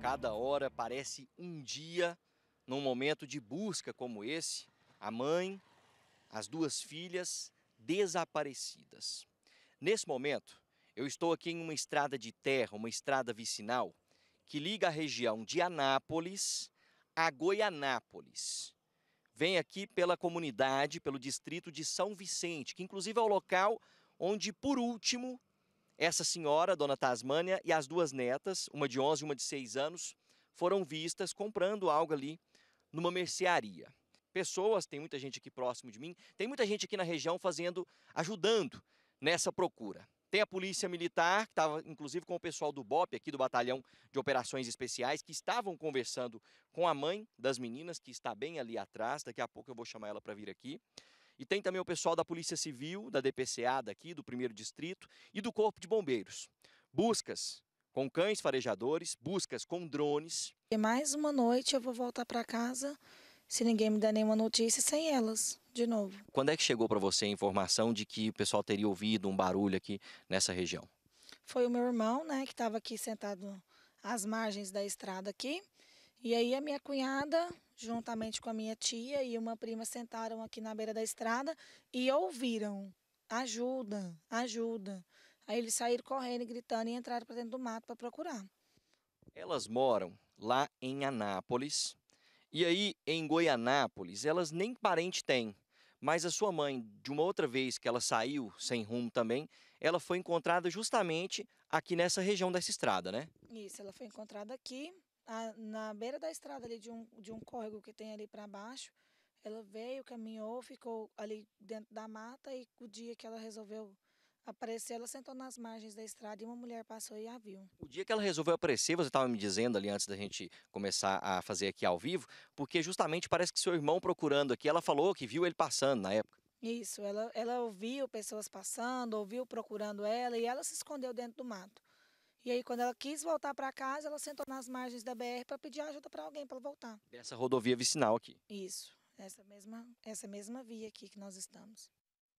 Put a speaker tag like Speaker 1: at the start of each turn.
Speaker 1: Cada hora parece um dia num momento de busca como esse. A mãe, as duas filhas desaparecidas. Nesse momento, eu estou aqui em uma estrada de terra, uma estrada vicinal, que liga a região de Anápolis a Goianápolis. Vem aqui pela comunidade, pelo distrito de São Vicente, que inclusive é o local onde, por último, essa senhora, dona Tasmânia, e as duas netas, uma de 11 e uma de 6 anos, foram vistas comprando algo ali numa mercearia. Pessoas, tem muita gente aqui próximo de mim, tem muita gente aqui na região fazendo, ajudando nessa procura. Tem a polícia militar, que estava inclusive com o pessoal do BOP, aqui do Batalhão de Operações Especiais, que estavam conversando com a mãe das meninas, que está bem ali atrás, daqui a pouco eu vou chamar ela para vir aqui. E tem também o pessoal da Polícia Civil, da DPCA daqui, do primeiro distrito, e do Corpo de Bombeiros. Buscas com cães farejadores, buscas com drones.
Speaker 2: E mais uma noite eu vou voltar para casa se ninguém me der nenhuma notícia sem elas, de novo.
Speaker 1: Quando é que chegou para você a informação de que o pessoal teria ouvido um barulho aqui nessa região?
Speaker 2: Foi o meu irmão, né, que estava aqui sentado às margens da estrada aqui. E aí a minha cunhada, juntamente com a minha tia e uma prima, sentaram aqui na beira da estrada e ouviram: ajuda, ajuda. Aí eles saíram correndo, gritando e entraram para dentro do mato para procurar.
Speaker 1: Elas moram lá em Anápolis. E aí, em Goianápolis, elas nem parente têm. Mas a sua mãe, de uma outra vez que ela saiu sem rumo também, ela foi encontrada justamente aqui nessa região dessa estrada, né?
Speaker 2: Isso, ela foi encontrada aqui a, na beira da estrada ali de um, de um córrego que tem ali para baixo. Ela veio, caminhou, ficou ali dentro da mata e o dia que ela resolveu aparecer, ela sentou nas margens da estrada e uma mulher passou e a viu. O
Speaker 1: dia que ela resolveu aparecer, você estava me dizendo ali antes da gente começar a fazer aqui ao vivo, porque justamente parece que seu irmão procurando aqui, ela falou que viu ele passando na época.
Speaker 2: Isso, ela, ela ouviu pessoas passando, ouviu procurando ela e ela se escondeu dentro do mato. E aí, quando ela quis voltar para casa, ela sentou nas margens da BR para pedir ajuda para alguém para voltar.
Speaker 1: Dessa rodovia vicinal aqui.
Speaker 2: Isso, essa mesma, essa mesma via aqui que nós estamos.